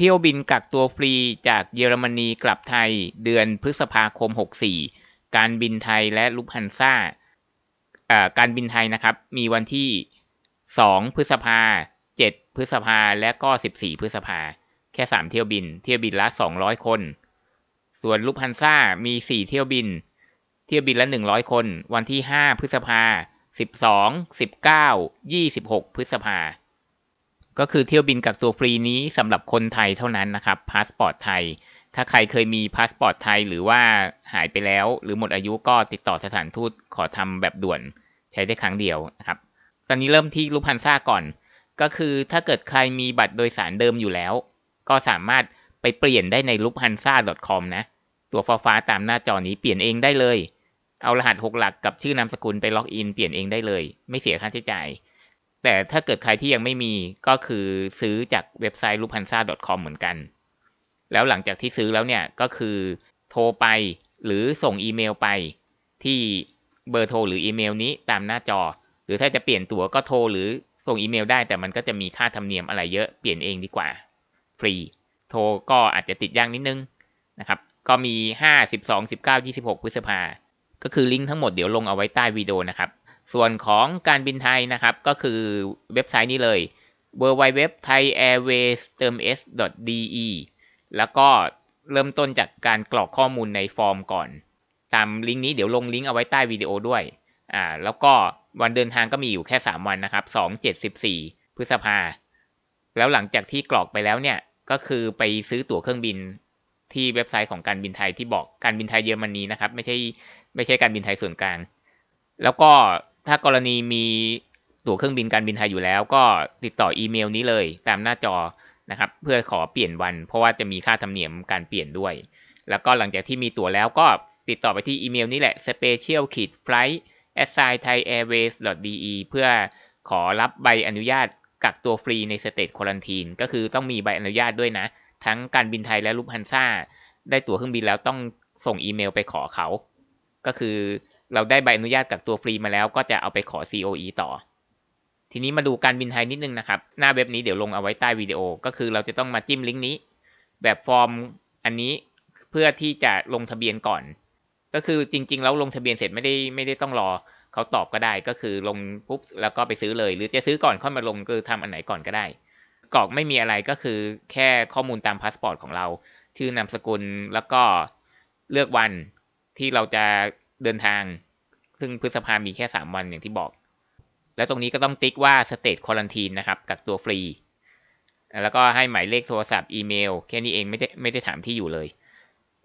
เที่ยวบินกักตัวฟรีจากเยอรมนีกลับไทยเดือนพฤษภาคม64การบินไทยและลุกฮันซ่าการบินไทยนะครับ มีวันที่2พฤษภา7พฤษภาและก็14พฤษภา แค่3เที่ยวบิน เที่ยวบินละ200 คน ส่วนลุกฮันซ่ามี4เที่ยวบิน เที่ยวบินละ100คน วันที่5พฤษภา12 19 26พฤษภาก็คือเที่ยวบินกักตัวฟรีนี้สำหรับคนไทยเท่านั้นนะครับ พาสปอร์ตไทย ถ้าใครเคยมีพาสปอร์ตไทย หรือว่าหายไปแล้ว หรือหมดอายุก็ติดต่อสถานทูตขอทำแบบด่วน ใช้ได้ครั้งเดียวนะครับ ตอนนี้เริ่มที่ลูพันซ่าก่อน ก็คือถ้าเกิดใครมีบัตรโดยสารเดิมอยู่แล้ว ก็สามารถไปเปลี่ยนได้ในลู f t ันซา c o m นะตัวฟ้าฟ้าตามหน้าจอนี้เปลี่ยนเองได้เลย เอารหัส6หลักกับชื่อนามสกุลไปล็อกอินเปลี่ยนเองได้เลย ไม่เสียค่าใช้จ่ายแต่ถ้าเกิดใครที่ยังไม่มีก็คือซื้อจากเว็บไซต์ูพันซ่า c o m เหมือนกัน แล้วหลังจากที่ซื้อแล้วเนี่ยก็คือโทรไปหรือส่งอีเมลไป ที่เบอร์โทรหรืออีเมลนี้ตามหน้าจอ หรือถ้าจะเปลี่ยนตั๋วก็โทรหรือส่งอีเมลได้แต่มันก็จะมีค่าธรรมเนียมอะไรเยอะเปลี่ยนเองดีกว่าฟรีโทรก็อาจจะติดยากนิดนึงนะครับ ก็มี5 12 19 26พฤษภาก็คือลิงก์ทั้งหมดเดี๋ยวลงเอาไว้ใต้วิดีโอนะครับส่วนของการบินไทยนะครับก็คือเว็บไซต์นี้เลย w w w t h a i a i r w a y s t e r m s d e แล้วก็เริ่มต้นจากการกรอกข้อมูลในฟอร์มก่อน ตามลิงก์นี้เดี๋ยวลงลิงก์เอาไว้ใต้วิดีโอด้วยอ่าแล้วก็วันเดินทางก็มีอยู่แค่ 3 วันนะครับ 2 7 14 พฤษภา แล้วหลังจากที่กรอกไปแล้วเนี่ย ก็คือไปซื้อตั๋วเครื่องบินที่เว็บไซต์ของการบินไทยที่บอกการบินไทยเยอรมนีนะครับ ไม่ใช่ไม่ใช่การบินไทยส่วนกลาง แล้วก็ถ้ากรณีมีตั๋วเครื่องบินการบินไทยอยู่แล้ว ก็ติดต่ออีเมลนี้เลยตามหน้าจอนะครับ เพื่อขอเปลี่ยนวันเพราะว่าจะมีค่าธรรมเนียมการเปลี่ยนด้วย แล้วก็หลังจากที่มีตั๋วแล้วก็ติดต่อไปที่อีเมลนี้แหละ special k i t flight s i t h a i a i r w a y s de เพื่อขอรับใบอนุญาตกักตัวฟรีในสเตจควอลันทีนก็คือต้องมีใบอนุญาตด้วยนะ ทั้งการบินไทยและลูปฮันซ่า ได้ตั๋วเครื่องบินแล้วต้องส่งอีเมลไปขอเขา ก็คือเราได้ใบอนุญาตกักตัวฟรีมาแล้วก็จะเอาไปขอ COE ต่อ ทีนี้มาดูการบินไทยนิดนึงนะครับ หน้าเว็บนี้เดี๋ยวลงเอาไว้ใต้วิดีโอ ก็คือเราจะต้องมาจิ้มลิงก์นี้ แบบฟอร์มอันนี้เพื่อที่จะลงทะเบียนก่อน ก็คือจริงๆแล้วลงทะเบียนเสร็จไม่ได้ไม่ได้ต้องรอ เขาตอบก็ได้ก็คือลงปุ๊บแล้วก็ไปซื้อเลย หรือจะซื้อก่อนค่อยมาลงคือทำอันไหนก่อนก็ได้กรอกไม่มีอะไรก็คือแค่ข้อมูลตามพาสปอร์ตของเรา ชื่อนามสกุลแล้วก็เลือกวันที่เราจะเดินทาง ซึ่งพฤษภามีแค่ 3 วันอย่างที่บอก แล้วตรงนี้ก็ต้องติ๊กว่าสเตตควอลันทีนนะครับ กักตัวฟรี แล้วก็ให้หมายเลขโทรศัพท์อีเมล แค่นี้เองไม่ได้ไม่ได้ถามที่อยู่เลย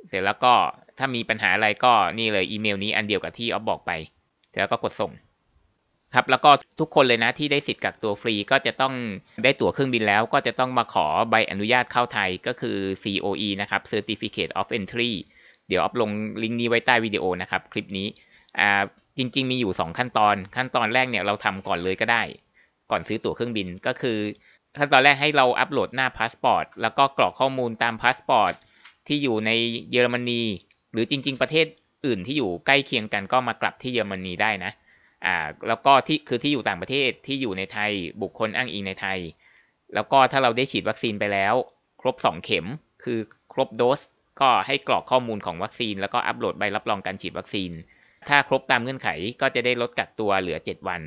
เสร็จแล้วก็ถ้ามีปัญหาอะไรก็นี่เลยอีเมลนี้อันเดียวกับที่ออฟบอกไปแล้วก็กดส่ง ครับแล้วก็ทุกคนเลยนะที่ได้สิทธิ์กักตัวฟรี ก็จะต้องได้ตั๋วเครื่องบินแล้ว ก็จะต้องมาขอใบอนุญาตเข้าไทยก็คือ COE นะครับ Certificate of Entry เดี๋ยวอัพลงลิงก์นี้ไว้ใต้วิดีโอ นะครับคลิปนี้อ่าจริง ๆ มีอยู่ 2 ขั้นตอนขั้นตอนแรกเนี่ยเราทำก่อนเลยก็ได้ ก่อนซื้อตั๋วเครื่องบินก็คือ ขั้นตอนแรกให้เราอัปโหลดหน้าพาสปอร์ต แล้วก็กรอกข้อมูลตามพาสปอร์ต ที่อยู่ในเยอรมนีหรือจริงๆประเทศอื่นที่อยู่ใกล้เคียงกันก็มากลับที่เยอรมนีได้นะอ่าแล้วก็ที่คือที่อยู่ต่างประเทศที่อยู่ในไทยบุคคลอ้างอิงในไทย แล้วก็ถ้าเราได้ฉีดวัคซีนไปแล้ว ครบ 2 เข็มคือครบโดสก็ให้กรอกข้อมูลของวัคซีน แล้วก็อัปโหลดใบรับรองการฉีดวัคซีน ถ้าครบตามเงื่อนไขก็จะได้ลดกักตัวเหลือ 7 วัน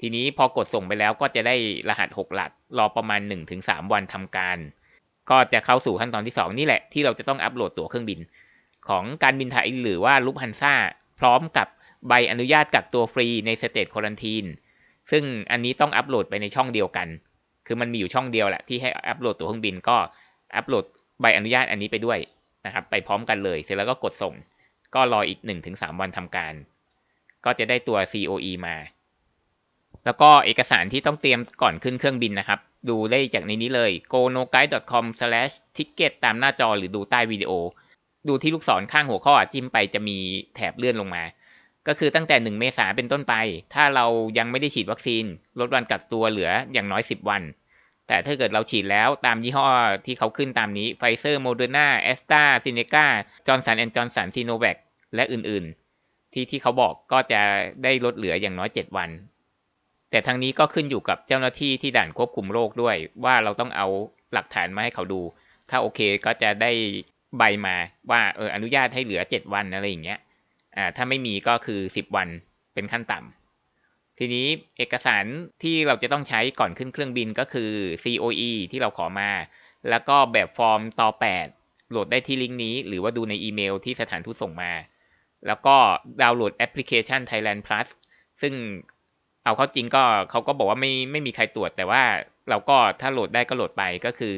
ทีนี้พอกดส่งไปแล้วก็จะได้รหัส 6 หลักรอประมาณ 1-3 วันทำการ ก็จะเข้าสู่ขั้นตอนที่ 2 นี่แหละที่เราจะต้องอัปโหลดตั๋วเครื่องบิน ของการบินไทยหรือว่าลุปฮันซ่า พร้อมกับใบอนุญาตกักตัวฟรีในสเตจควอันทีนซึ่งอันนี้ต้องอัปโหลดไปในช่องเดียวกัน คือมันมีอยู่ช่องเดียวแหละที่ให้อัปโหลดตั๋วเครื่องบินก็อัปโหลดใบอนุญาตอันนี้ไปด้วยนะครับ ไปพร้อมกันเลย เสร็จแล้วก็กดส่ง ก็รออีก 1-3 วันทำการ ก็จะได้ตัว COE มา แล้วก็เอกสารที่ต้องเตรียมก่อนขึ้นเครื่องบินนะครับ ดูได้จากในนี้เลย go no guide com ticket ตามหน้าจอหรือดูใต้วิดีโอ ดูที่ลูกศรข้างหัวข้อจิ้มไปจะมีแถบเลื่อนลงมา ก็คือตั้งแต่ 1 เมษาเป็นต้นไป ถ้าเรายังไม่ได้ฉีดวัคซีน ลดวันกักตัวเหลืออย่างน้อย10วันแต่ถ้าเกิดเราฉีดแล้วตามยี่ห้อที่เขาขึ้นตามนี้ไฟเซอร์โมเดอร์นาแอสตราซิเนกาจอร์นสันแอนด์จอร์นสันซีโนแวคและอื่นๆ ที่ที่เขาบอกก็จะได้ลดเหลืออย่างน้อย7วัน แต่ทางนี้ก็ขึ้นอยู่กับเจ้าหน้าที่ที่ด่านควบคุมโรคด้วยว่าเราต้องเอาหลักฐานมาให้เขาดู ถ้าโอเคก็จะได้ใบมาว่าเอออนุญาตให้เหลือ7วันอะไรอย่างเงี้ยอ่าถ้าไม่มีก็คือ10วันเป็นขั้นต่ำทีนี้เอกสารที่เราจะต้องใช้ก่อนขึ้นเครื่องบินก็คือ COE ที่เราขอมา แล้วก็แบบฟอร์มต่อ 8 โหลดได้ที่ลิงก์นี้ หรือว่าดูในอีเมลที่สถานทูตส่งมา แล้วก็ดาวน์โหลดแอปพลิเคชัน Thailand Plus ซึ่งเอาเข้าจริงก็เขาก็บอกว่าไม่ไม่มีใครตรวจ แต่ว่าเราก็ถ้าโหลดได้ก็โหลดไปก็คือ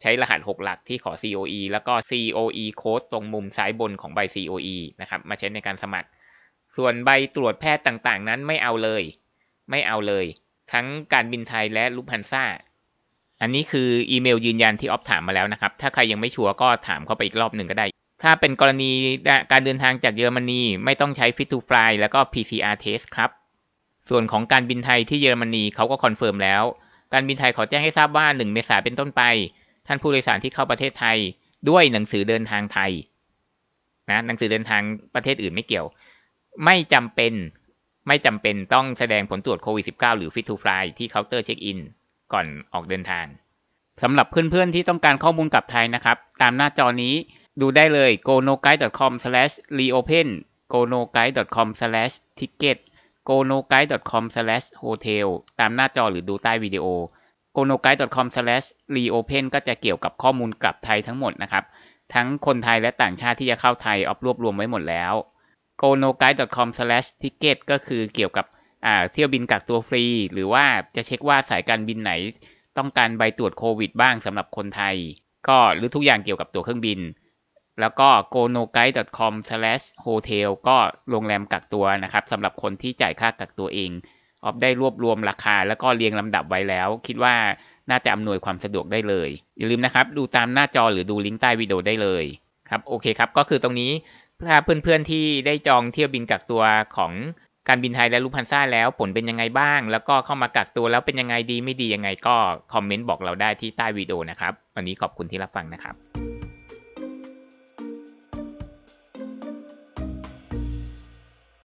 ใช้รหัส 6 หลักที่ขอ COE แล้วก็ COE code ตรงมุมซ้ายบนของใบ COE นะครับมาใช้ในการสมัคร ส่วนใบตรวจแพทย์ต่างๆ นั้นไม่เอาเลยไม่เอาเลย ทั้งการบินไทยและลุพันซ่า อันนี้คืออีเมลยืนยันที่ออฟถามมาแล้วนะครับ ถ้าใครยังไม่ชัวร์ก็ถามเข้าไปอีกรอบหนึ่งก็ได้ ถ้าเป็นกรณีการเดินทางจากเยอรมนี ไม่ต้องใช้ Fit to Fly แล้วก็ PCR test ครับ ส่วนของการบินไทยที่เยอรมนีเขาก็คอนเฟิร์มแล้ว การบินไทยขอแจ้งให้ทราบว่า1เมษายนเป็นต้นไป ท่านผู้โดยสารที่เข้าประเทศไทยด้วยหนังสือเดินทางไทย นะ หนังสือเดินทางประเทศอื่นไม่เกี่ยว ไม่จำเป็นไม่จำเป็นต้องแสดงผลตรวจโควิด -19 หรือ Fit to Fly ที่เคาน์เตอร์เช็คอินก่อนออกเดินทางสำหรับเพื่อนๆที่ต้องการข้อมูลกับไทยนะครับ ตามหน้าจอนี้ดูได้เลย g o n o g u i d e c o m r e o p e n g o n o g u i d e c o m t i c k e t g o n o g u i d e c o m h o t e l ตามหน้าจอหรือดูใต้วิดีโอ g o n o g u i d e c o m r e o p e n ก็จะเกี่ยวกับข้อมูลกลับไทยทั้งหมดนะครับ ทั้งคนไทยและต่างชาติที่จะเข้าไทยออฟรวบรวมไว้หมดแล้ว g o n o g u i d e c o m t i c k e t ก็คือเกี่ยวกับเที่ยวบินกักตัวฟรี หรือว่าจะเช็คว่าสายการบินไหน ต้องการใบตรวจโควิด บ้างสำหรับคนไทย ก็หรือทุกอย่างเกี่ยวกับตัวเครื่องบิน แล้วก็ g o n o g u i d e c o m h o t e l ก็โรงแรมกักตัวนะครับสำหรับคนที่จ่ายค่ากักตัวเอง ออฟได้รวบรวมราคา แล้วก็เรียงลำดับไว้แล้ว คิดว่าน่าจะอำนวยความสะดวกได้เลยอย่าลืมนะครับ ดูตามหน้าจอหรือดูลิงก์ใต้วิดีโอได้เลย ครับ โอเคครับก็คือตรงนี้ถ้าเพื่อนๆที่ได้จองเที่ยวบินกักตัวของการบินไทยและลูพันซ่าแล้วผลเป็นยังไงบ้าง แล้วก็เข้ามากักตัวแล้วเป็นยังไงดีไม่ดียังไง ก็ คอมเมนต์บอกเราได้ที่ใต้วิดีโอนะครับวันนี้ขอบคุณที่รับฟังนะครับ